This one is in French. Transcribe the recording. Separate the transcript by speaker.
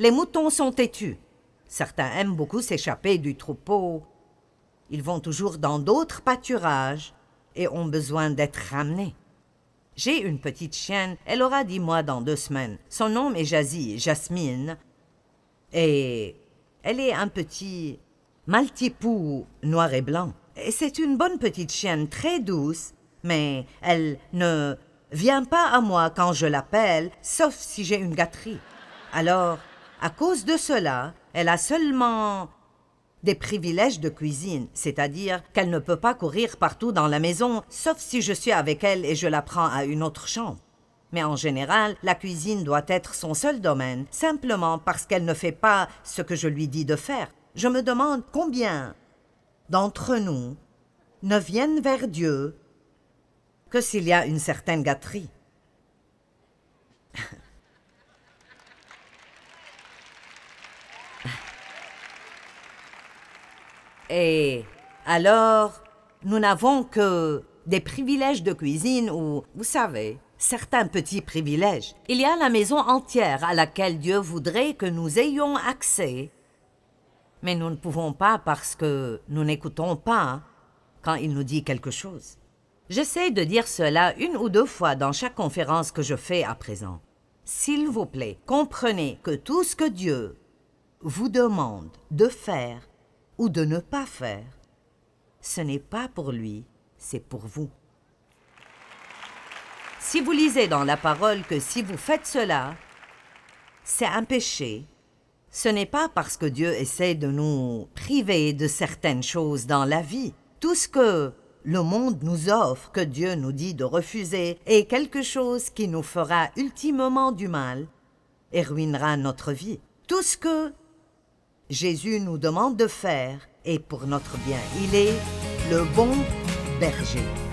Speaker 1: Les moutons sont têtus. Certains aiment beaucoup s'échapper du troupeau. Ils vont toujours dans d'autres pâturages et ont besoin d'être ramenés. J'ai une petite chienne, elle aura dix mois dans deux semaines. Son nom est Jazzy, Jasmine. Et elle est un petit maltipou noir et blanc. Et c'est une bonne petite chienne, très douce, mais elle ne vient pas à moi quand je l'appelle, sauf si j'ai une gâterie. Alors, à cause de cela, elle a seulement des privilèges de cuisine, c'est-à-dire qu'elle ne peut pas courir partout dans la maison, sauf si je suis avec elle et je la prends à une autre chambre. Mais en général, la cuisine doit être son seul domaine, simplement parce qu'elle ne fait pas ce que je lui dis de faire. Je me demande combien d'entre nous ne viennent vers Dieu que s'il y a une certaine gâterie. Et alors, nous n'avons que des privilèges de cuisine ou, vous savez, certains petits privilèges. Il y a la maison entière à laquelle Dieu voudrait que nous ayons accès. Mais nous ne pouvons pas parce que nous n'écoutons pas hein, quand il nous dit quelque chose. J'essaie de dire cela une ou deux fois dans chaque conférence que je fais à présent. S'il vous plaît, comprenez que tout ce que Dieu vous demande de faire ou de ne pas faire. Ce n'est pas pour lui, c'est pour vous. Si vous lisez dans la parole que si vous faites cela, c'est un péché, ce n'est pas parce que Dieu essaie de nous priver de certaines choses dans la vie. Tout ce que le monde nous offre, que Dieu nous dit de refuser, est quelque chose qui nous fera ultimement du mal et ruinera notre vie. Tout ce que Jésus nous demande de faire, et pour notre bien, il est le bon berger.